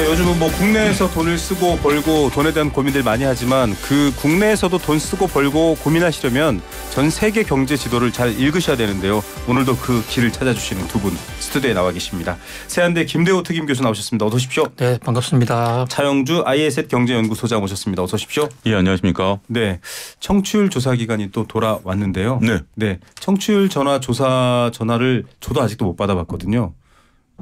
예, 요즘은 뭐 국내에서 돈을 쓰고 벌고 돈에 대한 고민들 많이 하지만 그 국내에서도 돈 쓰고 벌고 고민하시려면 전 세계 경제 지도를 잘 읽으셔야 되는데요. 오늘도 그 길을 찾아주시는 두 분 스튜디오에 나와 계십니다. 세한대 김대호 특임 교수 나오셨습니다. 어서 오십시오. 네, 반갑습니다. 차영주 ISS 경제연구소장 오셨습니다. 어서 오십시오. 예, 안녕하십니까. 네, 청취율 조사 기간이 또 돌아왔는데요. 네. 네, 청취율 전화 조사 전화를 저도 아직도 못 받아봤거든요.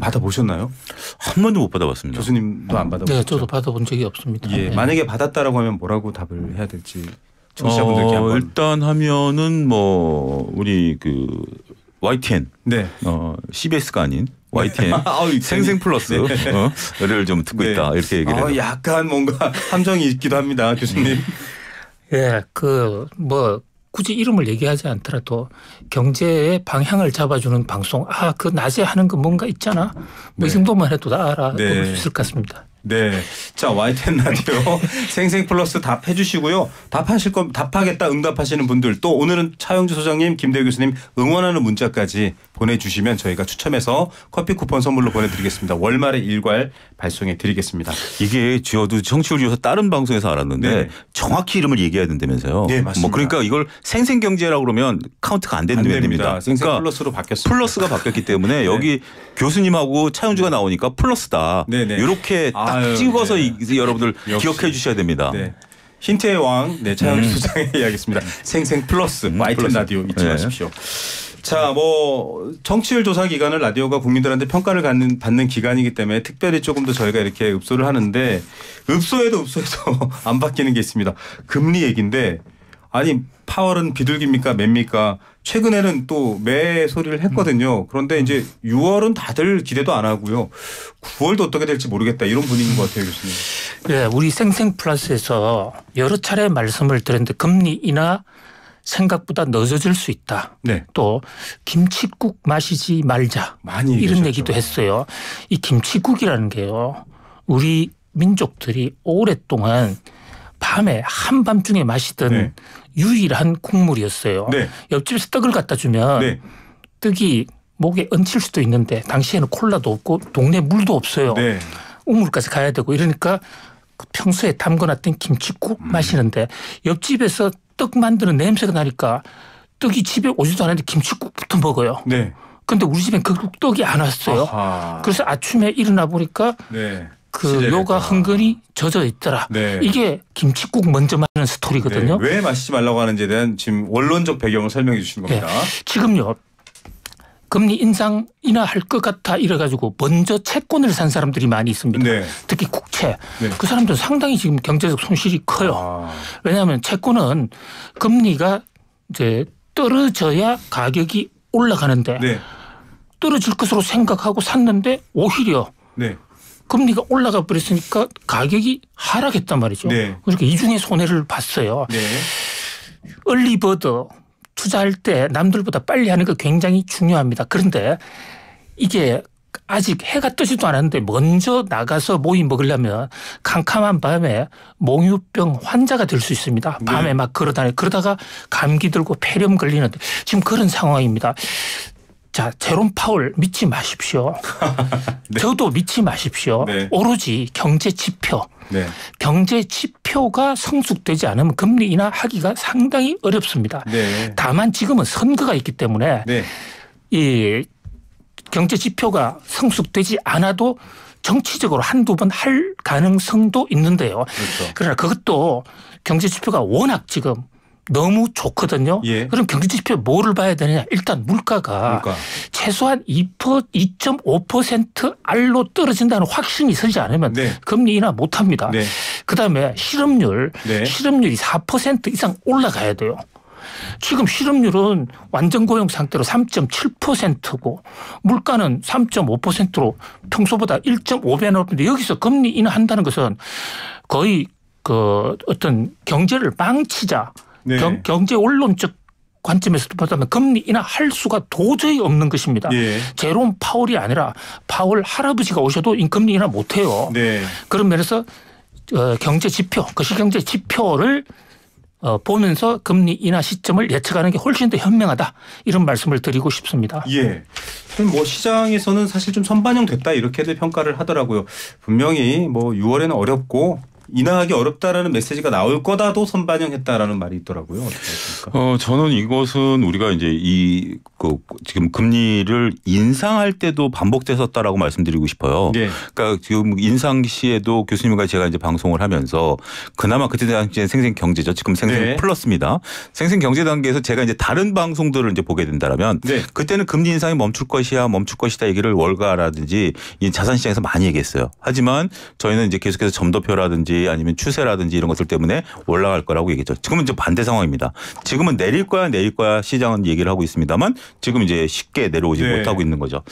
받아보셨나요? 한 번도 못 받아봤습니다. 교수님도 안 받아보셨죠? 네, 저도 받아본 적이 없습니다. 예, 네. 만약에 받았다라고 하면 뭐라고 답을 해야 될지 청취자분들께 어, 일단 하면은 뭐 우리 그 YTN, 네, 어, CBS가 아닌 YTN 생생 플러스를 네. 어? 좀 듣고 네. 있다 이렇게 얘기를 어, 해요. 약간 뭔가 함정이 있기도 합니다, 교수님. 예, 그뭐 굳이 이름을 얘기하지 않더라도 경제의 방향을 잡아주는 방송 아그 낮에 하는 거 뭔가 있잖아 뭐 네. 이 정도만 해도 다 알아볼 네. 수 있을 것 같습니다. 네. 자, 와이텐 라디오 생생 플러스 답해 주시고요. 답하실 건 답하겠다 응답하시는 분들 또 오늘은 차영주 소장님, 김대우 교수님 응원하는 문자까지 보내 주시면 저희가 추첨해서 커피 쿠폰 선물로 보내 드리겠습니다. 월말에 일괄 발송해 드리겠습니다. 이게 어도 청취율 조사 다른 방송에서 알았는데 네. 정확히 이름을 얘기해야 된다면서요. 네, 맞습니다. 뭐 그러니까 이걸 생생 경제라고 그러면 카운트가 안 된다는 됩니다. 생생 그러니까 플러스로 바뀌었습니 플러스가 바뀌었기 때문에 네. 여기 교수님하고 차영주가 나오니까 플러스다. 네, 네. 이렇게 딱 아, 딱 찍어서 네. 이, 여러분들 역시. 기억해 주셔야 됩니다. 네. 힌트의 왕, 네, 차영 음. 소장의 이야기였습니다. 생생 플러스, 음, 이트 라디오 잊지 네. 마십시오. 자, 뭐 청취율 조사 기간을 라디오가 국민들한테 평가를 받는, 받는 기간이기 때문에 특별히 조금 더 저희가 이렇게 읍소를 하는데 읍소에도 읍소에서 안 바뀌는 게 있습니다. 금리 얘기인데 아니 파월은 비둘기입니까 맵니까 최근에는 또 매 소리를 했거든요. 음. 그런데 이제 6월은 다들 기대도 안 하고요. 9월도 어떻게 될지 모르겠다 이런 분위기인 것 같아요, 교수님. 네, 우리 생생 플러스에서 여러 차례 말씀을 드렸는데 금리 인하 생각보다 늦어질 수 있다. 네. 또 김치국 마시지 말자. 많이 이런 계셨죠. 얘기도 했어요. 이 김치국이라는 게요. 우리 민족들이 오랫동안 밤에 한밤중에 마시던 네. 유일한 국물이었어요. 네. 옆집에서 떡을 갖다 주면 네. 떡이 목에 얹힐 수도 있는데 당시에는 콜라도 없고 동네 물도 없어요. 네. 우물까지 가야 되고 이러니까 평소에 담궈놨던 김치국 음. 마시는데 옆집에서 떡 만드는 냄새가 나니까 떡이 집에 오지도 않았는데 김치국부터 먹어요. 네. 근데 우리 집엔 그 떡이 안 왔어요. 아하. 그래서 아침에 일어나 보니까 네. 그 요가 흥건히 젖어 있더라. 네. 이게 김치국 먼저 하는 스토리거든요. 네. 왜 마시지 말라고 하는지에 대한 지금 원론적 배경을 설명해 주신 예. 겁니다. 네. 지금요. 금리 인상 인하할 것 같아 이래 가지고 먼저 채권을 산 사람들이 많이 있습니다. 네. 특히 국채. 네. 그 사람들 상당히 지금 경제적 손실이 커요. 아. 왜냐하면 채권은 금리가 이제 떨어져야 가격이 올라가는데 네. 떨어질 것으로 생각하고 샀는데 오히려 네. 금리가 올라가 버렸으니까 가격이 하락했단 말이죠. 네. 그러니까 이중에 손해를 봤어요. 네. 얼리버드 투자할 때 남들보다 빨리 하는 거 굉장히 중요합니다. 그런데 이게 아직 해가 뜨지도 않았는데 먼저 나가서 모임 먹으려면 캄캄한 밤에 몽유병 환자가 될 수 있습니다. 밤에 네. 막 걸어다니 그러다가 감기 들고 폐렴 걸리는데 지금 그런 상황입니다. 자, 제롬 파울 믿지 마십시오. 네. 저도 믿지 마십시오. 네. 오로지 경제 지표. 네. 경제 지표가 성숙되지 않으면 금리 인하 하기가 상당히 어렵습니다. 네. 다만 지금은 선거가 있기 때문에 네. 이 경제 지표가 성숙되지 않아도 정치적으로 한두 번 할 가능성도 있는데요. 그렇죠. 그러나 그것도 경제 지표가 워낙 지금 너무 좋거든요. 예. 그럼 경제지표 뭐를 봐야 되느냐? 일단 물가가 물가. 최소한 2.5% 알로 떨어진다는 확신이 서지 않으면 네. 금리 인하 못합니다. 네. 그다음에 실업률, 네. 실업률이 4% 이상 올라가야 돼요. 지금 실업률은 완전 고용 상태로 3.7%고 물가는 3.5%로 평소보다 1.5배 높은데 여기서 금리 인하한다는 것은 거의 그 어떤 경제를 망치자 네. 경, 경제 언론적 관점에서도 보자면 금리 인하 할 수가 도저히 없는 것입니다. 네. 예. 제롬 파월이 아니라 파월 할아버지가 오셔도 금리 인하 못해요. 네. 그런 면에서 어, 경제 지표, 거시경제 지표를 어, 보면서 금리 인하 시점을 예측하는 게 훨씬 더 현명하다 이런 말씀을 드리고 싶습니다. 예. 뭐 시장에서는 사실 좀 선반영됐다 이렇게들 평가를 하더라고요. 분명히 뭐 6월에는 어렵고 인하하기 어렵다라는 메시지가 나올 거다도 선반영했다라는 말이 있더라고요. 어, 저는 이것은 우리가 이제 이그 지금 금리를 인상할 때도 반복됐었다라고 말씀드리고 싶어요. 네. 그러니까 지금 인상 시에도 교수님과 제가 이제 방송을 하면서 그나마 그때 당시에 생생 경제죠. 지금 생생 네. 플러스입니다. 생생 경제 단계에서 제가 이제 다른 방송들을 이제 보게 된다라면 네. 그때는 금리 인상이 멈출 것이야 멈출 것이다 얘기를 월가라든지 이 자산시장에서 많이 얘기했어요. 하지만 저희는 이제 계속해서 점도표라든지 아니면 추세라든지 이런 것들 때문에 올라갈 거라고 얘기했죠. 지금은 이제 반대 상황입니다. 지금은 내릴 거야 내릴 거야 시장은 얘기를 하고 있습니다만 지금 이제 쉽게 내려오지 네. 못하고 있는 거죠.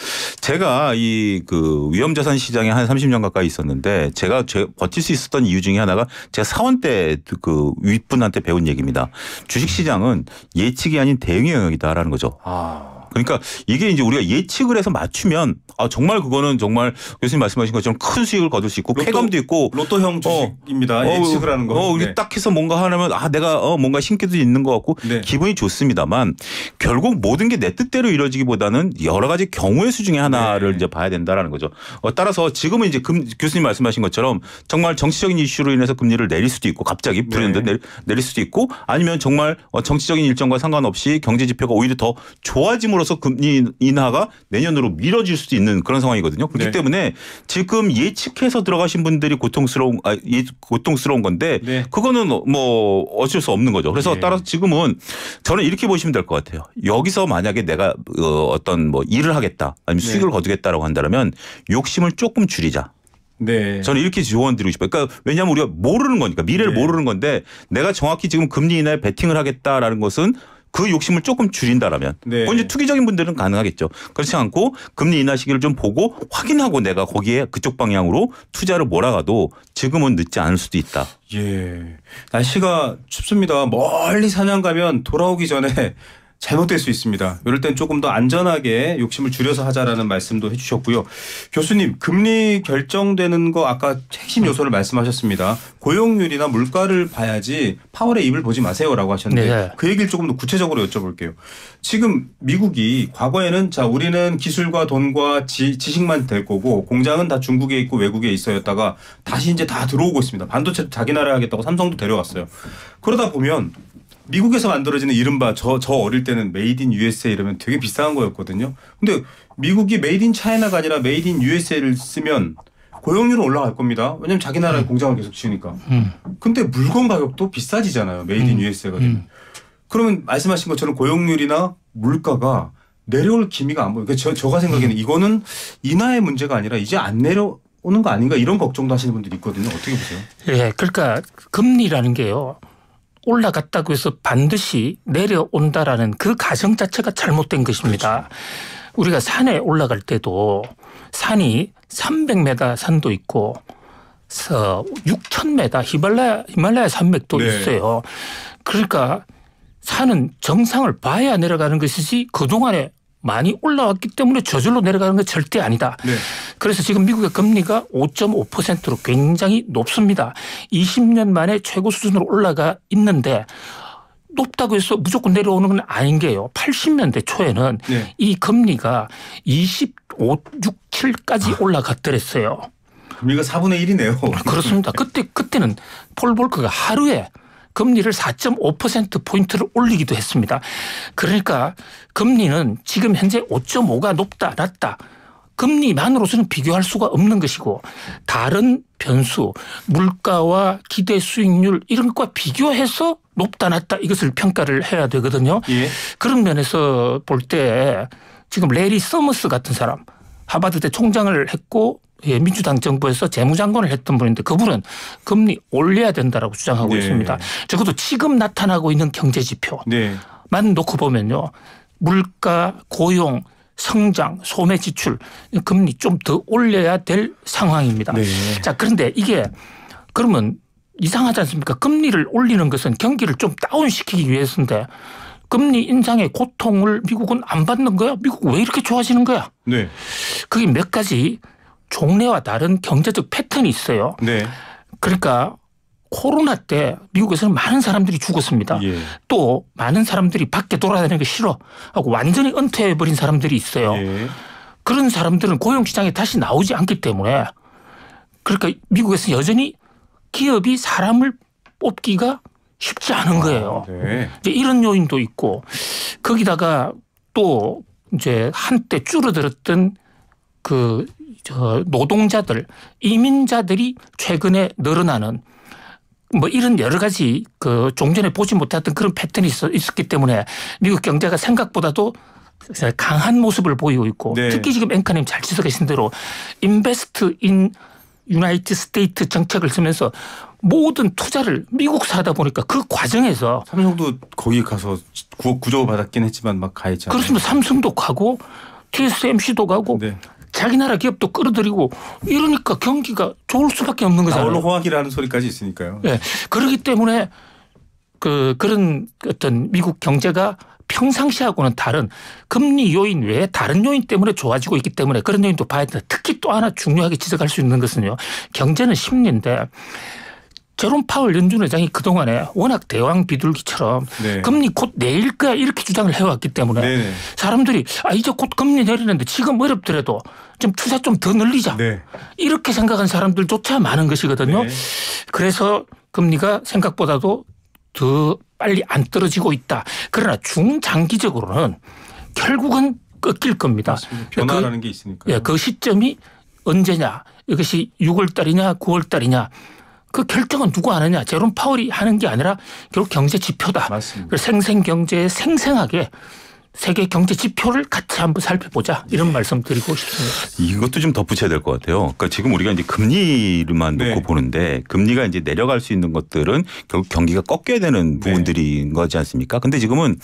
제가 이 그 위험자산 시장에 한 30년 가까이 있었는데 제가 버틸 수 있었던 이유 중에 하나가 제가 사원 때 그 윗분한테 배운 얘기입니다. 주식시장은 예측이 아닌 대응 영역이다라는 거죠. 아. 그러니까 이게 이제 우리가 예측을 해서 맞추면 아 정말 그거는 정말 교수님 말씀하신 것처럼 큰 수익을 거둘 수 있고 로또, 쾌감도 있고 로또형 어, 주식입니다. 어, 예측을 하는 거. 어, 네. 딱 해서 뭔가 하려면 아 내가 어, 뭔가 신기도 있는 것 같고 네. 기분이 좋습니다만 결국 모든 게 내 뜻대로 이루어지기보다는 여러 가지 경우의 수 중에 하나를 네. 이제 봐야 된다라는 거죠. 어, 따라서 지금은 이제 금, 교수님 말씀하신 것처럼 정말 정치적인 이슈로 인해서 금리를 내릴 수도 있고 갑자기 네. 불현듯 네. 내릴, 내릴 수도 있고 아니면 정말 어, 정치적인 일정과 상관없이 경제 지표가 오히려 더 좋아짐으로 따라서 금리 인하가 내년으로 미뤄질 수도 있는 그런 상황이거든요. 그렇기 네. 때문에 지금 예측해서 들어가신 분들이 고통스러운 아, 예, 고통스러운 건데 네. 그거는 뭐 어쩔 수 없는 거죠. 그래서 네. 따라서 지금은 저는 이렇게 보시면 될 것 같아요. 여기서 만약에 내가 어, 떤뭐 일을 하겠다 아니면 네. 수익을 거두겠다라고 한다면 욕심을 조금 줄이자. 네. 저는 이렇게 조언드리고 싶어요. 그러니까 왜냐하면 우리가 모르는 거니까 미래를 네. 모르는 건데 내가 정확히 지금 금리 인하에 베팅을 하겠다라는 것은 그 욕심을 조금 줄인다라면 네. 이제 투기적인 분들은 가능하겠죠. 그렇지 않고 금리 인하 시기를 좀 보고 확인하고 내가 거기에 그쪽 방향으로 투자를 몰아가도 지금은 늦지 않을 수도 있다. 예. 날씨가 춥습니다. 멀리 사냥 가면 돌아오기 전에 잘못될 수 있습니다. 이럴 땐 조금 더 안전하게 욕심을 줄여서 하자라는 말씀도 해주셨고요. 교수님, 금리 결정되는 거 아까 핵심 요소를 말씀하셨습니다. 고용률이나 물가를 봐야지 파월의 입을 보지 마세요라고 하셨는데 네. 그 얘기를 조금 더 구체적으로 여쭤볼게요. 지금 미국이 과거에는 자 우리는 기술과 돈과 지, 지식만 될 거고 공장은 다 중국에 있고 외국에 있어였다가 다시 이제 다 들어오고 있습니다. 반도체도 자기 나라 에 하겠다고 삼성도 데려왔어요. 그러다 보면 미국에서 만들어지는 이른바 저, 저 어릴 때는 메이드 인 USA 이러면 되게 비싼 거였거든요. 근데 미국이 메이드 인 차이나가 아니라 메이드 인 USA를 쓰면 고용률은 올라갈 겁니다. 왜냐면 자기 나라에 음. 공장을 계속 지으니까. 음. 근데 물건 가격도 비싸지잖아요. 메이드 인 음. USA가 되면. 음. 그러면 말씀하신 것처럼 고용률이나 물가가 내려올 기미가 안 보여요. 그러니까 저, 저가 생각에는 음. 이거는 인하의 문제가 아니라 이제 안 내려 오는 거 아닌가 이런 걱정도 하시는 분들이 있거든요. 어떻게 보세요? 예, 그러니까 금리라는 게요. 올라갔다고 해서 반드시 내려온다라는 그 가정 자체가 잘못된 것입니다. 그렇죠. 우리가 산에 올라갈 때도 산이 300m 산도 있고 6,000m 히말라야, 히말라야 산맥도 네. 있어요. 그러니까 산은 정상을 봐야 내려가는 것이지 그동안에 많이 올라왔기 때문에 저절로 내려가는 건 절대 아니다. 네. 그래서 지금 미국의 금리가 5.5%로 굉장히 높습니다. 20년 만에 최고 수준으로 올라가 있는데 높다고 해서 무조건 내려오는 건 아닌 게요. 80년대 초에는 네. 이 금리가 25, 6, 7까지 올라갔더랬어요. 금리가 4분의 1이네요. 그렇습니다. 그때 그때는 폴 볼크가 하루에 금리를 4.5%포인트를 올리기도 했습니다. 그러니까 금리는 지금 현재 5.5가 높다, 낮다. 금리만으로서는 비교할 수가 없는 것이고 다른 변수, 물가와 기대 수익률 이런 것과 비교해서 높다 낮다 이것을 평가를 해야 되거든요. 예. 그런 면에서 볼 때 지금 레리 서머스 같은 사람 하바드대 총장을 했고 예, 민주당 정부에서 재무장관을 했던 분인데 그분은 금리 올려야 된다라고 주장하고 네. 있습니다. 적어도 지금 나타나고 있는 경제 지표만 네. 놓고 보면요. 물가, 고용, 성장, 소매 지출 금리 좀 더 올려야 될 상황입니다. 네. 자, 그런데 이게 그러면 이상하지 않습니까? 금리를 올리는 것은 경기를 좀 다운시키기 위해서인데 금리 인상의 고통을 미국은 안 받는 거야? 미국 왜 이렇게 좋아지는 거야? 네. 그게 몇 가지 종래와 다른 경제적 패턴이 있어요. 네. 그러니까 코로나 때 미국에서는 많은 사람들이 죽었습니다. 예. 또 많은 사람들이 밖에 돌아다니는 게 싫어 하고 완전히 은퇴해 버린 사람들이 있어요. 예. 그런 사람들은 고용 시장에 다시 나오지 않기 때문에 그러니까 미국에서 여전히 기업이 사람을 뽑기가 쉽지 않은 거예요. 아, 네. 이제 이런 요인도 있고 거기다가 또 이제 한때 줄어들었던 그저 노동자들, 이민자들이 최근에 늘어나는 뭐 이런 여러 가지 그 종전에 보지 못했던 그런 패턴이 있었기 때문에 미국 경제가 생각보다도 강한 모습을 보이고 있고 네. 특히 지금 앵커님 잘 지적하신 대로 인베스트 인 유나이티드 스테이트 정책을 쓰면서 모든 투자를 미국에서 하다 보니까 그 과정에서 삼성도 거기 가서 구조 받았긴 했지만 막 가야죠. 그렇습니다. 삼성도 가고 TSMC도 가고 네. 자기 나라 기업도 끌어들이고 이러니까 경기가 좋을 수밖에 없는 거잖아요. 나홀 호황이라는 소리까지 있으니까요. 예. 네. 그러기 때문에 그 그런 어떤 미국 경제가 평상시하고는 다른 금리 요인 외에 다른 요인 때문에 좋아지고 있기 때문에 그런 요인도 봐야 된다. 특히 또 하나 중요하게 지적할 수 있는 것은요. 경제는 심리인데 제롬 파월 연준 회장이 그동안에 워낙 대왕 비둘기처럼 네. 금리 곧내일 거야 이렇게 주장을 해왔기 때문에 네, 네 사람들이 아 이제 곧 금리 내리는데 지금 어렵더라도 좀 투자 좀 더 늘리자 네. 이렇게 생각한 사람들조차 많은 것이거든요. 네. 그래서 금리가 생각보다도 더 빨리 안 떨어지고 있다. 그러나 중장기적으로는 결국은 꺾일 겁니다. 변화라는 그, 게있으니까 예, 그 시점이 언제냐 이것이 6월 달이냐 9월 달이냐 그 결정은 누가 하느냐 제롬 파월이 하는 게 아니라 결국 경제 지표다. 맞습니다. 생생 경제에 생생하게 세계 경제 지표를 같이 한번 살펴보자 이런 예. 말씀 드리고 싶습니다. 이것도 좀 덧붙여야 될 것 같아요. 그러니까 지금 우리가 이제 금리만 네. 놓고 네. 보는데 금리가 이제 내려갈 수 있는 것들은 결국 경기가 꺾여야 되는 네. 부분들인 네. 거지 않습니까? 근데 지금은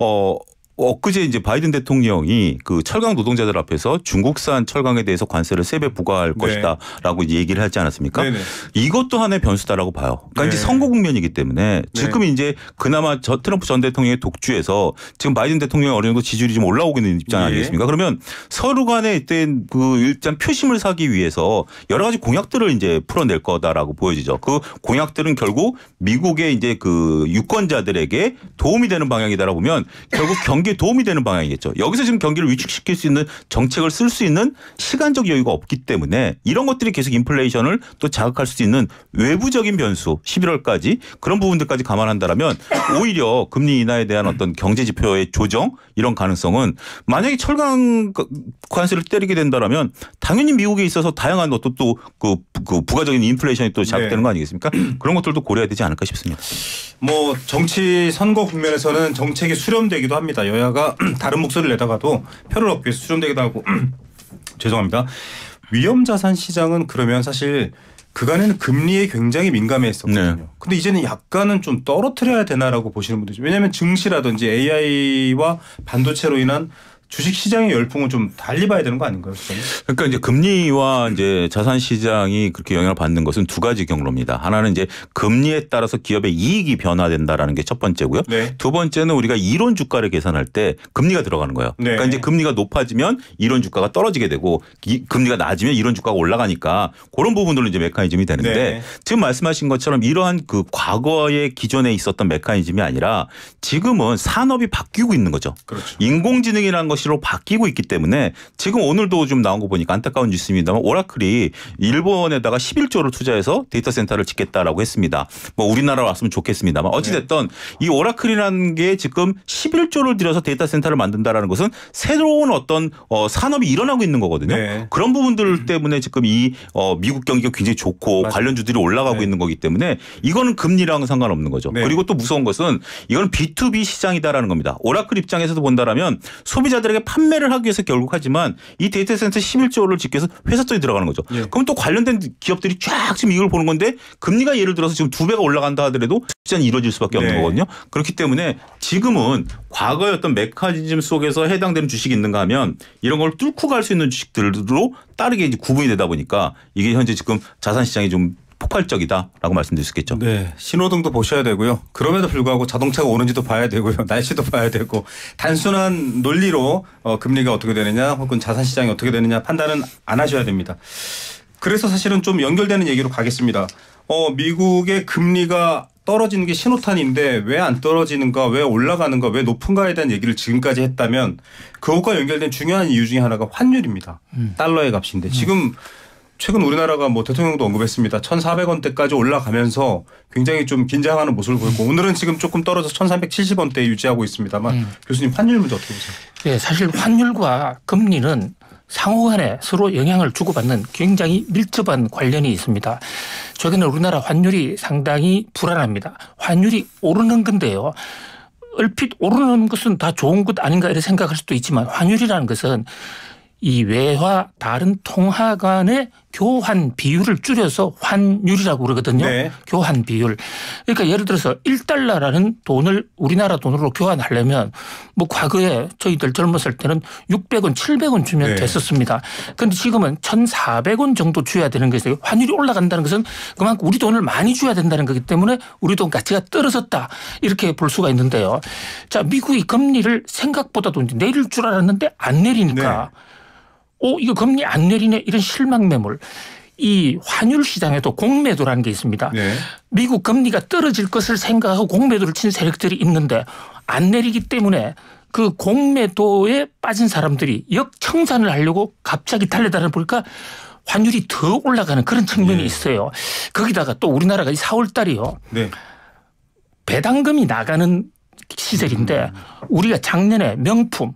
어 엊그제 이제 바이든 대통령이 그 철강 노동자들 앞에서 중국산 철강에 대해서 관세를 세 배 부과할 네. 것이다라고 얘기를 하지 않았습니까? 네네. 이것도 하나의 변수다라고 봐요. 그러니까 네. 이제 선거 국면이기 때문에 네. 지금 네. 이제 그나마 저 트럼프 전 대통령의 독주에서 지금 바이든 대통령이 어느 정도 지지율이 좀 올라오고 있는 입장 네. 아니겠습니까? 그러면 서로 간에 일단 그 일단 표심을 사기 위해서 여러 가지 공약들을 이제 풀어낼 거다라고 보여지죠. 그 공약들은 결국 미국의 이제 그 유권자들에게 도움이 되는 방향이다라고 보면 결국 경기 경기에 도움이 되는 방향이겠죠. 여기서 지금 경기를 위축시킬 수 있는 정책을 쓸 수 있는 시간적 여유가 없기 때문에 이런 것들이 계속 인플레이션을 또 자극할 수 있는 외부적인 변수 11월까지 그런 부분들까지 감안한다라면 오히려 금리 인하에 대한 어떤 경제 지표의 조정 이런 가능성은 만약에 철강 그, 관세를 때리게 된다면 당연히 미국에 있어서 다양한 어떤 또그 그 부가적인 인플레이션이 또 자극되는 네. 거 아니겠습니까? 그런 것들도 고려해야 되지 않을까 싶습니다. 뭐 정치 선거 국면에서는 정책이 수렴되기도 합니다. 여야가 다른 목소리를 내다가도 표를 얻기 위해서 수렴되기도 하고 죄송합니다. 위험자산 시장은 그러면 사실 그간에는 금리에 굉장히 민감했었거든요 네. 근데 이제는 약간은 좀 떨어뜨려야 되나라고 보시는 분들이 왜냐하면 증시라든지 AI와 반도체로 인한 주식 시장의 열풍을좀 달리 봐야 되는 거 아닌가요? 그러니까 이제 금리와 이제 자산 시장이 그렇게 영향을 받는 것은 두 가지 경로입니다. 하나는 이제 금리에 따라서 기업의 이익이 변화된다라는 게 첫 번째고요. 네. 두 번째는 우리가 이론 주가를 계산할 때 금리가 들어가는 거예요. 네. 그러니까 이제 금리가 높아지면 이론 주가가 떨어지게 되고 금리가 낮으면 이론 주가가 올라가니까 그런 부분들로 이제 메커니즘이 되는데 네. 지금 말씀하신 것처럼 이러한 그 과거의 기존에 있었던 메커니즘이 아니라 지금은 산업이 바뀌고 있는 거죠. 그렇죠. 인공지능이라는 것 것으로 바뀌고 있기 때문에 지금 오늘도 좀 나온 거 보니까 안타까운 뉴스입니다만 오라클이 일본에다가 11조를 투자해서 데이터 센터를 짓겠다라고 했습니다. 뭐 우리나라 왔으면 좋겠습니다만 어찌됐던 네. 이 오라클이라는 게 지금 11조를 들여서 데이터 센터를 만든다라는 것은 새로운 어떤 어, 산업이 일어나고 있는 거거든요. 네. 그런 부분들 음. 때문에 지금 이 어, 미국 경기가 굉장히 좋고 맞습 관련주들이 올라가고 네. 있는 거기 때문에 이거는 금리랑 상관없는 거죠. 네. 그리고 또 무서운 것은 이건 B2B 시장이다라는 겁니다. 오라클 입장에서도 본다라면 소비자들 소비자들에게 판매를 하기 위해서 결국 하지만 이 데이터 센터 11조를 집계해서 회사 쪽에 들어가는 거죠. 예. 그럼 또 관련된 기업들이 쫙 지금 이걸 보는 건데 금리가 예를 들어서 지금 두 배가 올라간다 하더라도 실제는 이루어질 수밖에 없는 네. 거거든요. 그렇기 때문에 지금은 과거의 어떤 메커니즘 속에서 해당되는 주식이 있는가 하면 이런 걸 뚫고 갈 수 있는 주식들로 따르게 이제 구분이 되다 보니까 이게 현재 지금 자산 시장이 좀 폭발적이다라고 말씀드릴 수 있겠죠. 네. 신호등도 보셔야 되고요. 그럼에도 불구하고 자동차가 오는지도 봐야 되고요. 날씨도 봐야 되고 단순한 논리로 어, 금리가 어떻게 되느냐 혹은 자산 시장이 어떻게 되느냐 판단은 안 하셔야 됩니다. 그래서 사실은 좀 연결되는 얘기로 가겠습니다. 어, 미국의 금리가 떨어지는 게 신호탄인데 왜 안 떨어지는가, 왜 올라가는가, 왜 높은가에 대한 얘기를 지금까지 했다면 그것과 연결된 중요한 이유 중에 하나가 환율입니다. 음. 달러의 값인데 지금 음. 최근 우리나라가 뭐 대통령도 언급했습니다. 1,400원대까지 올라가면서 굉장히 좀 긴장하는 모습을 보였고 음. 오늘은 지금 조금 떨어져 서 1,370원대 유지하고 있습니다만 음. 교수님 환율 문제 어떻게 보세요? 네, 사실 환율과 금리는 상호간에 서로 영향을 주고받는 굉장히 밀접한 관련이 있습니다. 최근에 우리나라 환율이 상당히 불안합니다. 환율이 오르는 건데요. 얼핏 오르는 것은 다 좋은 것 아닌가 이렇게 생각할 수도 있지만 환율이라는 것은 이 외화 다른 통화 간의 교환 비율을 줄여서 환율이라고 그러거든요. 네. 교환 비율. 그러니까 예를 들어서 1달러라는 돈을 우리나라 돈으로 교환하려면 뭐 과거에 저희들 젊었을 때는 600원, 700원 주면 네. 됐었습니다. 그런데 지금은 1,400원 정도 줘야 되는 것이 환율이 올라간다는 것은 그만큼 우리 돈을 많이 줘야 된다는 거기 때문에 우리 돈 가치가 떨어졌다 이렇게 볼 수가 있는데요. 자, 미국이 금리를 생각보다도 내릴 줄 알았는데 안 내리니까 네. 오 어, 이거 금리 안 내리네 이런 실망 매물. 이 환율 시장에도 공매도라는 게 있습니다. 네. 미국 금리가 떨어질 것을 생각하고 공매도를 친 세력들이 있는데 안 내리기 때문에 그 공매도에 빠진 사람들이 역청산을 하려고 갑자기 달려다는 보니까 환율이 더 올라가는 그런 측면이 네. 있어요. 거기다가 또 우리나라가 이 4월 달이요. 네. 배당금이 나가는 시설인데 음. 우리가 작년에 명품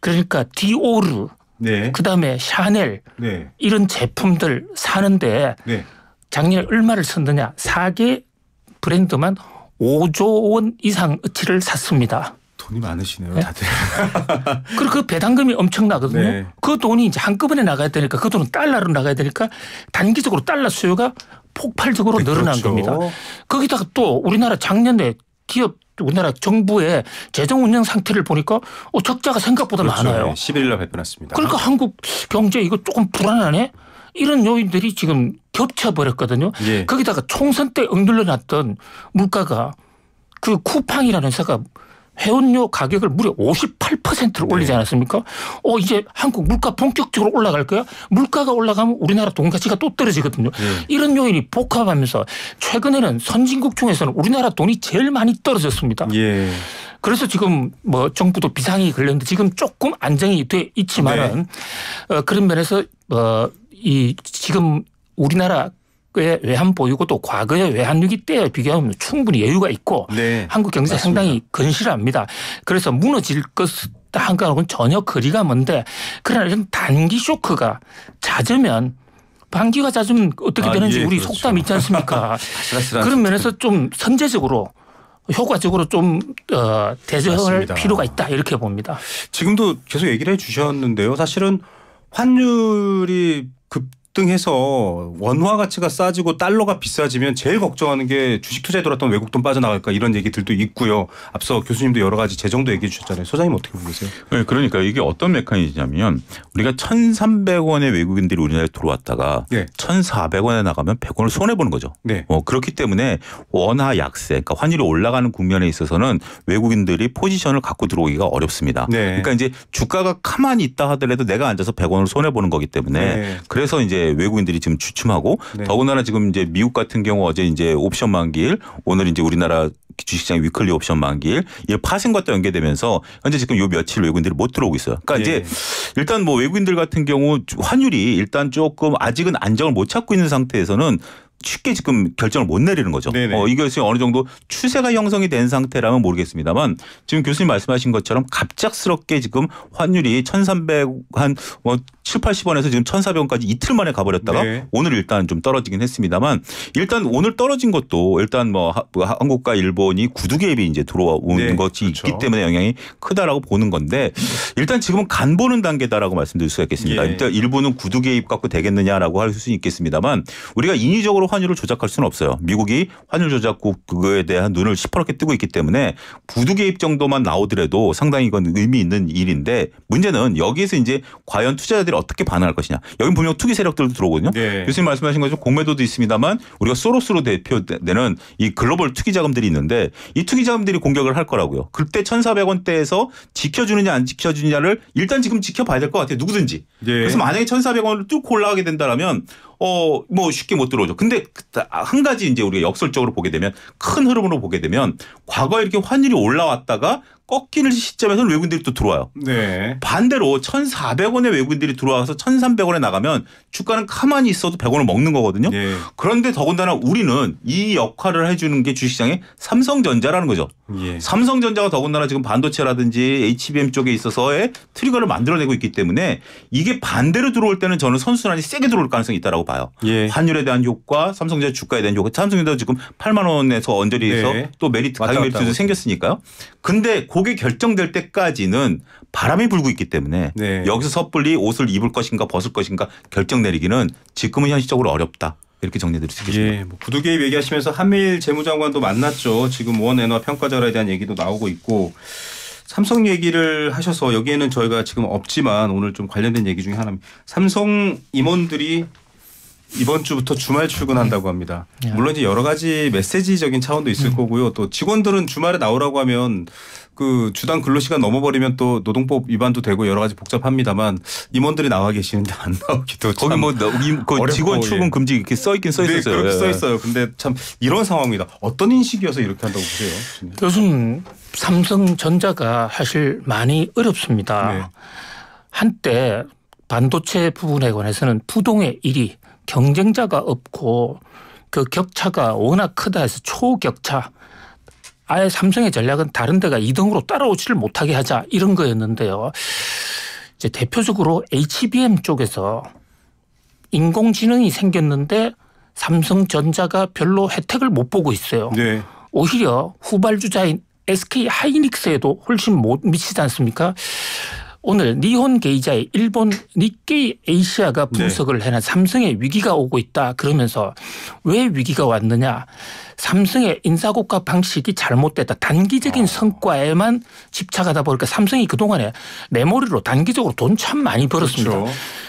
그러니까 디오르 네. 그다음에 샤넬 네. 이런 제품들 사는데 네. 작년에 얼마를 썼느냐? 4개 브랜드만 5조 원 이상 어치를 샀습니다. 돈이 많으시네요, 네. 다들. 그리고 그 배당금이 엄청나거든요. 네. 그 돈이 이제 한꺼번에 나가야 되니까 그 돈은 달러로 나가야 되니까 단기적으로 달러 수요가 폭발적으로 네, 늘어난 그렇죠. 겁니다. 거기다가 또 우리나라 작년에 기업 우리나라 정부의 재정 운영 상태를 보니까 어, 적자가 생각보다 그렇죠. 많아요. 11일 예, 날 발표났습니다. 그러니까 한국 경제 이거 조금 불안하네. 이런 요인들이 지금 겹쳐버렸거든요. 예. 거기다가 총선 때 억눌려놨던 물가가 그 쿠팡이라는 회사가 회원료 가격을 무려 58%를 올리지 네. 않았습니까? 어, 이제 한국 물가 본격적으로 올라갈 거야? 물가가 올라가면 우리나라 돈 가치가 또 떨어지거든요. 네. 이런 요인이 복합하면서 최근에는 선진국 중에서는 우리나라 돈이 제일 많이 떨어졌습니다. 예. 그래서 지금 뭐 정부도 비상이 걸렸는데 지금 조금 안정이 돼 있지만은 네. 어, 그런 면에서 어, 이 지금 우리나라 의 외환 보유고 또 과거의 외환 위기 때에 비교하면 충분히 여유가 있고 네, 한국 경제 상당히 건실합니다. 그래서 무너질 것 한가하고는 전혀 거리가 먼데 그러나 이런 단기 쇼크가 잦으면 반기가 잦으면 어떻게 아, 되는지 아, 예, 우리 그렇죠. 속담 있지 않습니까? 그런 면에서 좀 선제적으로 효과적으로 좀 어, 대처할 맞습니다. 필요가 있다 이렇게 봅니다. 지금도 계속 얘기를 해 주셨는데요. 사실은 환율이 급등해서 원화 가치가 싸지고 달러가 비싸지면 제일 걱정하는 게 주식 투자에 돌았던 외국 돈 빠져나갈까 이런 얘기들도 있고요. 앞서 교수님도 여러 가지 재정도 얘기해 주셨잖아요. 소장님 어떻게 보고 계세요? 네, 그러니까 이게 어떤 메커니즘이냐면 우리가 1,300원의 외국인들이 우리나라에 들어왔다가 네. 예. 1,400원에 나가면 100원을 손해 보는 거죠. 네. 어, 그렇기 때문에 원화 약세, 그러니까 환율이 올라가는 국면에 있어서는 외국인들이 포지션을 갖고 들어오기가 어렵습니다. 네. 그러니까 이제 주가가 가만히 있다 하더라도 내가 앉아서 100원을 손해 보는 거기 때문에 네. 그래서 이제 외국인들이 지금 주춤하고 네. 더군다나 지금 이제 미국 같은 경우 어제 이제 옵션 만기일 오늘 이제 우리나라 주식시장 위클리 옵션 만기일 이 파생과 또 연계되면서 현재 지금 요 며칠 외국인들이 못 들어오고 있어요. 그러니까 예. 이제 네. 일단 뭐 외국인들 같은 경우 환율이 일단 조금 아직은 안정을 못 찾고 있는 상태에서는 쉽게 지금 결정을 못 내리는 거죠. 네네. 네. 어, 이것이 어느 정도 추세가 형성이 된 상태라면 모르겠습니다만 지금 교수님 말씀하신 것처럼 갑작스럽게 지금 환율이 1,300한뭐 7, 80원에서 지금 1,400원까지 이틀 만에 가버렸다가 네. 오늘 일단 좀 떨어지긴 했습니다만 일단 오늘 떨어진 것도 일단 뭐, 뭐 한국과 일본이 구두 갭이 이제 들어온 네. 것이 그렇죠. 있기 때문에 영향이 크다라고 보는 건데 일단 지금은 간 보는 단계다라고 말씀드릴 수가 있겠습니다. 예. 일단 일본은 구두 개입 갖고 되겠느냐라고 할 수는 있겠습니다만 우리가 인위적으로 환율을 조작할 수는 없어요. 미국이 환율 조작국 그거에 대한 눈을 시퍼렇게 뜨고 있기 때문에 구두 개입 정도만 나오더라도 상당히 이건 의미 있는 일인데 문제는 여기에서 이제 과연 투자자들이 투기를 어떻게 반응할 것이냐. 여긴 분명 투기 세력들도 들어오거든요. 네. 교수님 말씀하신 것처럼 공매도도 있습니다만 우리가 소로스로 대표되는 이 글로벌 투기 자금들이 있는데 이 투기 자금들이 공격을 할 거라고요. 그때 1,400원대에서 지켜주느냐 안 지켜주느냐를 일단 지금 지켜봐야 될 것 같아요. 누구든지. 네. 그래서 만약에 1,400원을 뚫고 올라가게 된다라면 어, 뭐 쉽게 못 들어오죠. 근데 그 한 가지 이제 우리가 역설적으로 보게 되면 큰 흐름으로 보게 되면 과거에 이렇게 환율이 올라왔다가 꺾이는 시점에서는 외국인들이 또 들어와요. 네. 반대로 1,400원에 외국인들이 들어와서 1,300원에 나가면 주가는 가만히 있어도 100원을 먹는 거거든요. 네. 그런데 더군다나 우리는 이 역할을 해주는 게 주식시장의 삼성전자라는 거죠. 예. 삼성전자가 더군다나 지금 반도체라든지 HBM 쪽에 있어서의 트리거를 만들어내고 있기 때문에 이게 반대로 들어올 때는 저는 선순환이 세게 들어올 가능성이 있다라고 봐요. 예. 환율에 대한 효과, 삼성전자 주가에 대한 효과. 삼성전자 지금 8만 원에서 언저리에서 네. 또 메리트 가격 메리트도 생겼으니까요. 근데 곡이 결정될 때까지는 바람이 불고 있기 때문에 네. 여기서 섣불리 옷을 입을 것인가 벗을 것인가 결정 내리기는 지금은 현실적으로 어렵다. 이렇게 정리해드릴 수 있겠습니다. 예, 뭐 부두개입 얘기하시면서 한미일 재무장관도 만났죠. 지금 원앤화 평가절에 대한 얘기도 나오고 있고 삼성 얘기를 하셔서 여기에는 저희가 지금 없지만 오늘 좀 관련된 얘기 중에 하나입니다. 삼성 임원들이 이번 주부터 주말 출근한다고 합니다. 예. 물론 이제 여러 가지 메시지적인 차원도 있을 음. 거고요. 또 직원들은 주말에 나오라고 하면 그 주당 근로시간 넘어버리면 또 노동법 위반도 되고 여러 가지 복잡합니다만 임원들이 나와 계시는데 안 나오기도 거기 뭐그 직원 예. 출근 금지 이렇게 써 있긴 써있어요 네, 그렇게 써 예. 있어요. 근데 참 이런 상황입니다 어떤 인식이어서 이렇게 한다고 보세요? 요즘 삼성전자가 사실 많이 어렵습니다. 네. 한때 반도체 부분에 관해서는 부동의 일이 경쟁자가 없고 그 격차가 워낙 크다 해서 초격차 아예 삼성의 전략은 다른 데가 2등으로 따라오지를 못하게 하자 이런 거였는데요. 이제 대표적으로 HBM 쪽에서 인공지능이 생겼는데 삼성전자가 별로 혜택을 못 보고 있어요. 네. 오히려 후발주자인 SK 하이닉스에도 훨씬 못 미치지 않습니까? 오늘 니혼 게이자의 일본 니케이 에이시아가 네. 분석을 네. 해낸 삼성의 위기가 오고 있다 그러면서 왜 위기가 왔느냐 삼성의 인사고과 방식이 잘못됐다 단기적인 어. 성과에만 집착하다 보니까 삼성이 그동안에 메모리로 단기적으로 돈 참 많이 벌었습니다.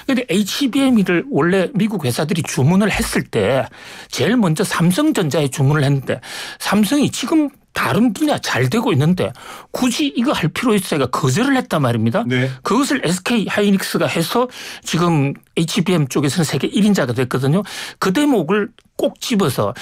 그런데 그렇죠. HBM이를 원래 미국 회사들이 주문을 했을 때 제일 먼저 삼성전자에 주문을 했는데 삼성이 지금 다른 분야 잘 되고 있는데 굳이 이거 할 필요 있어요가 그러니까 거절을 했단 말입니다. 네. 그것을 SK 하이닉스가 해서 지금 HBM 쪽에서는 세계 1인자가 됐거든요. 그 대목을 꼭 집어서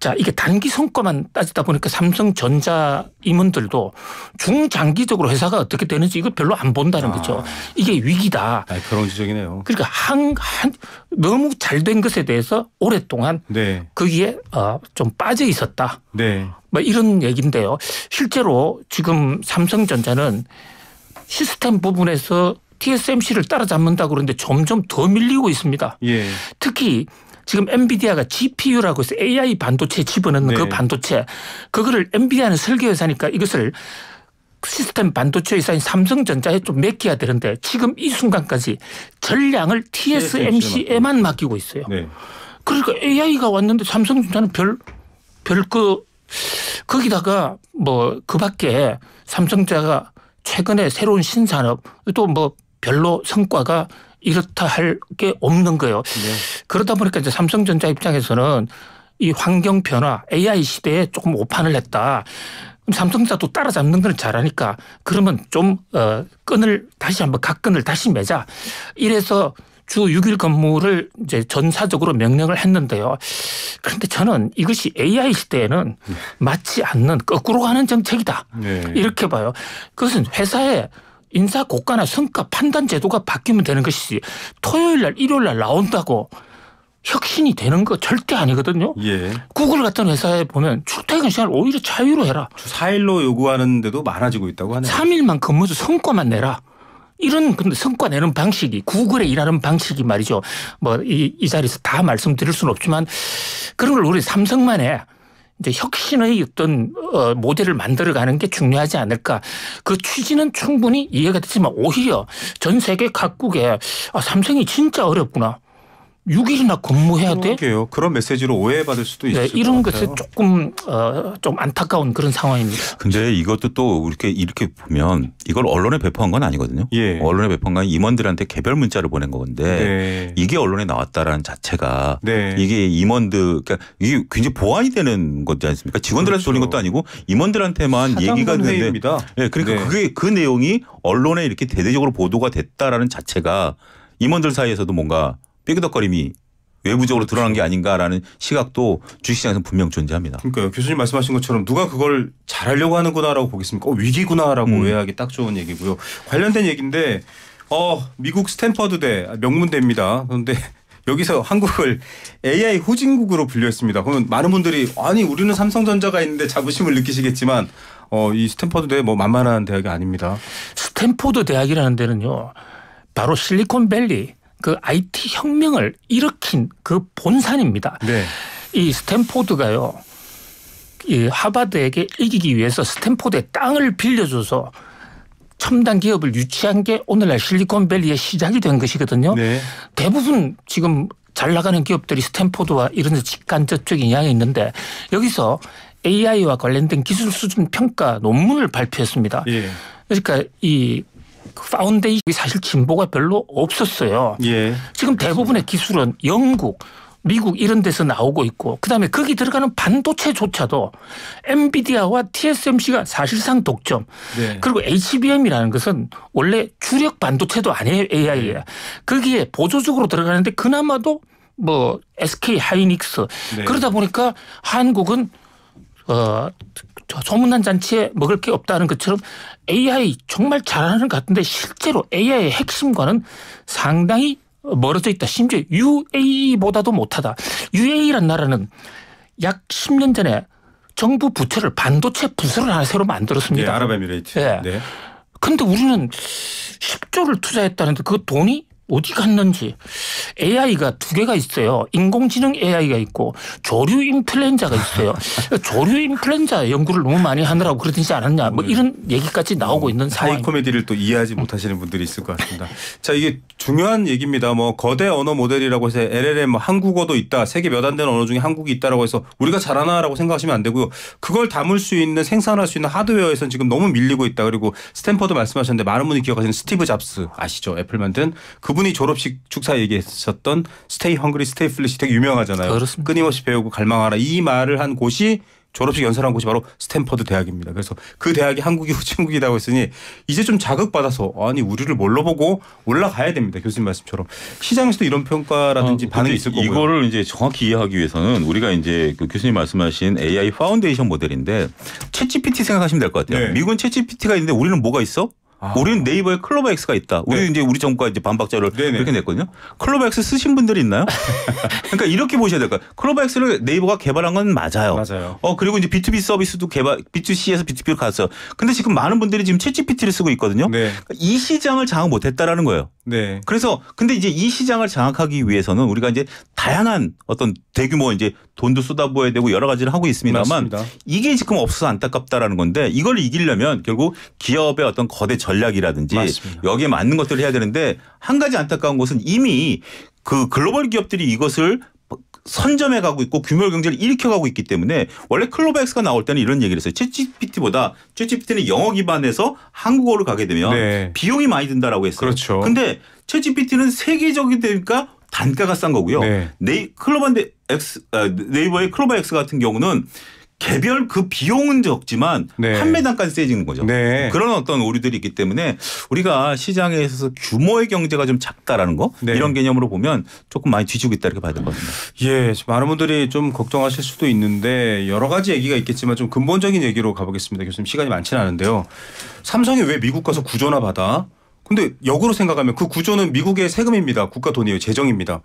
자 이게 단기 성과만 따지다 보니까 삼성전자 임원들도 중장기적으로 회사가 어떻게 되는지 이거 별로 안 본다는 아. 거죠. 이게 위기다. 아, 그런 지적이네요. 그러니까 한, 한 너무 잘 된 것에 대해서 오랫동안 네. 거기에 그 어, 좀 빠져 있었다. 네. 뭐 이런 얘기인데요. 실제로 지금 삼성전자는 시스템 부분에서 TSMC를 따라잡는다고 그러는데 점점 더 밀리고 있습니다. 예. 특히 지금 엔비디아가 GPU라고 해서 AI 반도체 집어넣는 그 네. 그 반도체 그거를 엔비디아는 설계 회사니까 이것을 시스템 반도체 회사인 삼성전자에 좀 맡겨야 되는데 지금 이 순간까지 전량을 TSMC에만 맡기고 있어요. 네. 그러니까 AI가 왔는데 삼성전자는 별 별 그 거기다가 뭐 그밖에 삼성자가 최근에 새로운 신산업 또뭐 별로 성과가 이렇다 할 게 없는 거예요. 네. 그러다 보니까 이제 삼성전자 입장에서는 이 환경 변화, AI 시대에 조금 오판을 했다. 삼성자도 따라잡는 걸 잘하니까 그러면 좀 어, 끈을 다시 한번 각끈을 다시 매자. 이래서 주 6일 근무를 이제 전사적으로 명령을 했는데요. 그런데 저는 이것이 AI 시대에는 네. 맞지 않는 거꾸로 가는 정책이다. 네. 이렇게 봐요. 그것은 회사에 인사 고가나 성과 판단 제도가 바뀌면 되는 것이지 토요일 날 일요일 날 나온다고 혁신이 되는 거 절대 아니거든요. 예. 구글 같은 회사에 보면 출퇴근 시간 오히려 자유로 해라. 4일로 요구하는데도 많아지고 있다고 하네요. 3일만 근무해서 성과만 내라. 이런 근데 성과 내는 방식이 구글에 일하는 방식이 말이죠. 뭐이이 자리에서 다 말씀드릴 수는 없지만 그런 걸 우리 삼성만 해. 이제 혁신의 어떤 어, 모델을 만들어가는 게 중요하지 않을까. 그 취지는 충분히 이해가 되지만 오히려 전 세계 각국에 아, 삼성이 진짜 어렵구나. 6일이나 근무해야 돼? 그러게요. 그런 메시지로 오해받을 수도 있을 네, 이런 것이 조금 어, 좀 안타까운 그런 상황입니다. 근데 이것도 또 이렇게 이렇게 보면 이걸 언론에 배포한 건 아니거든요. 예. 언론에 배포한 건 임원들한테 개별 문자를 보낸 건데 네. 이게 언론에 나왔다라는 자체가 네. 이게 임원들 그러니까 이게 굉장히 보완이 되는 거지 않습니까? 직원들한테 그렇죠. 돌린 것도 아니고 임원들한테만 얘기가 되는데 네, 그러니까 네. 그게 그 내용이 언론에 이렇게 대대적으로 보도가 됐다라는 자체가 임원들 사이에서도 뭔가 삐그덕거림이 외부적으로 드러난 게 아닌가라는 시각도 주식시장에서 분명 존재합니다. 그러니까 교수님 말씀하신 것처럼 누가 그걸 잘하려고 하는구나라고 보겠습니까? 어, 위기구나라고 음. 오하기딱 좋은 얘기고요. 관련된 얘기인데 어, 미국 스탠퍼드대 명문대입니다. 그런데 여기서 한국을 AI 후진국으로 분류했습니다. 그러면 많은 분들이 아니 우리는 삼성전자가 있는데 자부심을 느끼시겠지만 어, 이 스탠퍼드 대뭐 만만한 대학이 아닙니다. 스탠퍼드 대학이라는 데는요. 바로 실리콘밸리 그 IT 혁명을 일으킨 그 본산입니다. 네. 이 스탠포드가요. 이 하버드에게 이기기 위해서 스탠포드의 땅을 빌려줘서 첨단 기업을 유치한 게 오늘날 실리콘밸리의 시작이 된 것이거든요. 네. 대부분 지금 잘 나가는 기업들이 스탠포드와 이런 직간접적인 향이 있는데 여기서 AI와 관련된 기술 수준 평가 논문을 발표했습니다. 예. 그러니까 이그 파운데이션이 사실 진보가 별로 없었어요. 예. 지금 대부분의 기술은 영국, 미국 이런 데서 나오고 있고 그다음에 거기 들어가는 반도체조차도 엔비디아와 TSMC가 사실상 독점. 네. 그리고 HBM이라는 것은 원래 주력 반도체도 아니에요 AI에. 네. 거기에 보조적으로 들어가는데 그나마도 뭐 SK 하이닉스 네. 그러다 보니까 한국은 어저 소문난 잔치에 먹을 게 없다는 것처럼 AI 정말 잘하는 것 같은데 실제로 AI의 핵심과는 상당히 멀어져 있다. 심지어 UAE보다도 못하다. UAE란 나라는 약 10년 전에 정부 부채를 반도체 부서를 하나 새로 만들었습니다. 네, 아랍에미레이트. 네. 네. 근데 우리는 10조를 투자했다는데 그 돈이 어디 갔는지 AI가 두 개가 있어요. 인공지능 AI가 있고 조류 인플루엔자가 있어요. 조류 인플루엔자 연구를 너무 많이 하느라고 그러든지 않았냐 뭐 네. 이런 얘기까지 나오고 어, 있는 상황. 사이 코미디를 또 이해하지 못하시는 분들이 있을 것 같습니다. 자 이게 중요한 얘기입니다. 뭐 거대 언어 모델이라고 해서 LLM 뭐 한국어도 있다. 세계 몇 안 되는 언어 중에 한국이 있다라고 해서 우리가 잘하나라고 생각하시면 안 되고요. 그걸 담을 수 있는 생산할 수 있는 하드웨어에서는 지금 너무 밀리고 있다. 그리고 스탠퍼드 말씀하셨는데 많은 분이 기억하시는 스티브 잡스 아시죠? 애플 만든 그 그분이 졸업식 축사 얘기했었던 스테이 헝그리 스테이 플리시 되게 유명하잖아요. 그렇습니다. 끊임없이 배우고 갈망하라 이 말을 한 곳이 졸업식 연설한 곳이 바로 스탠퍼드 대학입니다. 그래서 그 대학이 한국이 후진국이라고 했으니 이제 좀 자극받아서 아니 우리를 뭘로 보고 올라가야 됩니다. 교수님 말씀처럼 시장에서도 이런 평가라든지 어, 반응이 있을 거고요. 이거를 이제 정확히 이해하기 위해서는 우리가 이제 그 교수님 말씀하신 AI 파운데이션 모델인데 챗GPT 생각하시면 될 것 같아요. 네. 미국은 챗GPT가 있는데 우리는 뭐가 있어? 아. 우리는 네이버에 클로버 X가 있다. 우리 네. 이제 우리 정부가 이제 반박자를 이렇게 네, 네. 냈거든요. 클로버 X 쓰신 분들이 있나요? 그러니까 이렇게 보셔야 될거예요 클로버 X를 네이버가 개발한 건 맞아요. 맞아요. 어 그리고 이제 B2B 서비스도 개발 B2C에서 B2B로 갔어 근데 지금 많은 분들이 지금 챗GPT를 쓰고 있거든요. 네. 그러니까 이 시장을 장악 못했다라는 거예요. 네. 그래서 근데 이제 이 시장을 장악하기 위해서는 우리가 이제 다양한 어떤 대규모 이제 돈도 쏟아부어야 되고 여러 가지를 하고 있습니다만 맞습니다. 이게 지금 없어서 안타깝다라는 건데 이걸 이기려면 결국 기업의 어떤 거대 전략이라든지 맞습니다. 여기에 맞는 것들을 해야 되는데 한 가지 안타까운 것은 이미 그 글로벌 기업들이 이것을 선점해 가고 있고 규모 경제를 일으켜 가고 있기 때문에 원래 클로바엑스가 나올 때는 이런 얘기를 했어요. 채 g 피티보다채 g 피티는 영어 기반에서 한국어로 가게 되면 네. 비용이 많이 든다라고 했어요. 그렇죠. 근데 채 g 피티는 세계적이 되니까 단가가 싼 거고요. 네. 네 클로바인데 X 아, 네이버의 크로바 X 같은 경우는 개별 그 비용은 적지만 네. 판매 단까지 세지는 거죠. 네. 그런 어떤 오류들이 있기 때문에 우리가 시장에 있어서 규모의 경제가 좀 작다라는 거 네. 이런 개념으로 보면 조금 많이 뒤지고 있다 이렇게 봐야 될 것 같습니다. 예, 많은 분들이 좀 걱정하실 수도 있는데 여러 가지 얘기가 있겠지만 좀 근본적인 얘기로 가보겠습니다. 교수님 시간이 많지는 않은데요. 삼성이 왜 미국 가서 구조나 받아? 근데 역으로 생각하면 그 구조는 미국의 세금입니다. 국가 돈이에요. 재정입니다.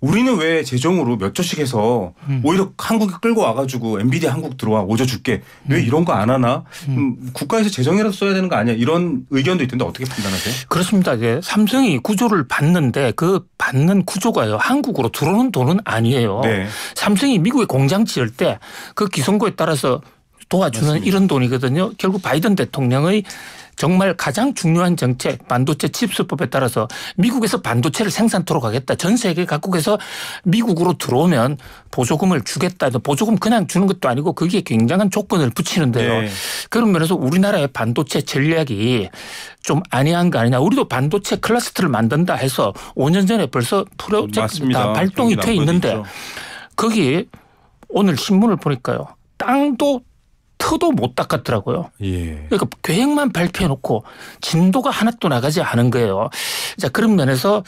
우리는 왜 재정으로 몇 조씩 해서 음. 오히려 한국이 끌고 와가지고 엔비디아 한국 들어와 오져 줄게 왜 음. 이런 거 안 하나 음. 음. 국가에서 재정이라도 써야 되는 거 아니야 이런 의견도 있던데 어떻게 판단하세요? 그렇습니다. 이 삼성이 구조를 받는데 그 받는 구조가요 한국으로 들어오는 돈은 아니에요. 네. 삼성이 미국에 공장 지을 때 그 기성고에 따라서 도와주는 맞습니다. 이런 돈이거든요. 결국 바이든 대통령의 정말 가장 중요한 정책 반도체 칩수법에 따라서 미국에서 반도체를 생산토록 하겠다. 전 세계 각국에서 미국으로 들어오면 보조금을 주겠다. 보조금 그냥 주는 것도 아니고 거기에 굉장한 조건을 붙이는데요. 네. 그런 면에서 우리나라의 반도체 전략이 좀 아니한 거 아니냐. 우리도 반도체 클러스터를 만든다 해서 5년 전에 벌써 프로젝트 다 발동이 돼 있는데 거기 오늘 신문을 보니까요. 땅도 터도못 닦았더라고요. 예. 그러니까 계획만 발표해놓고 진도가 하나도 나가지 않은 거예요. 자 그런 면에서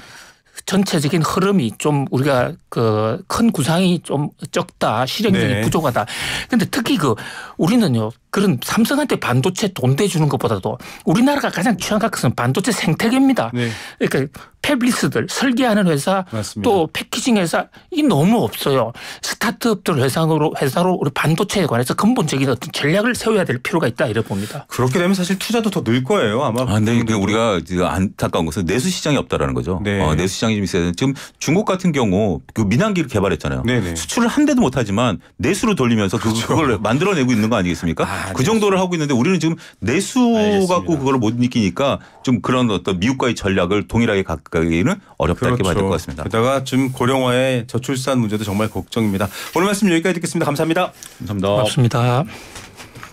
전체적인 흐름이 좀 우리가 그 큰 구상이 좀 적다, 실행성이 네. 부족하다. 근데 특히 그 우리는요 그런 삼성한테 반도체 돈 대주는 것보다도 우리나라가 가장 취약한 것은 반도체 생태계입니다. 네. 그러니까 패블리스들 설계하는 회사 맞습니다. 또 패키징 회사 이 너무 없어요. 스타트업들 회상으로 회사로 우리 반도체에 관해서 근본적인 어떤 전략을 세워야 될 필요가 있다 이래 봅니다. 그렇게 되면 사실 투자도 더 늘 거예요 아마. 아, 근데 네. 우리가 안타까운 것은 내수 시장이 없다라는 거죠. 네. 어, 내수 시장이 좀 있어야 되는. 지금 중국 같은 경우 그 민항기를 개발했잖아요. 네네. 네. 수출을 한 대도 못하지만 내수로 돌리면서 그, 그렇죠. 그걸 만들어내고 있는 거 아니겠습니까? 아. 아, 그 정도를 하고 있는데 우리는 지금 내수 알겠습니다. 갖고 그걸 못 느끼니까 좀 그런 어떤 미국과의 전략을 동일하게 가기는 어렵다 그렇죠. 이렇게 봐야 될것 그렇죠. 같습니다. 게다가 지금 고령화의 저출산 문제도 정말 걱정입니다. 오늘 말씀 여기까지 듣겠습니다. 감사합니다. 감사합니다. 고맙습니다.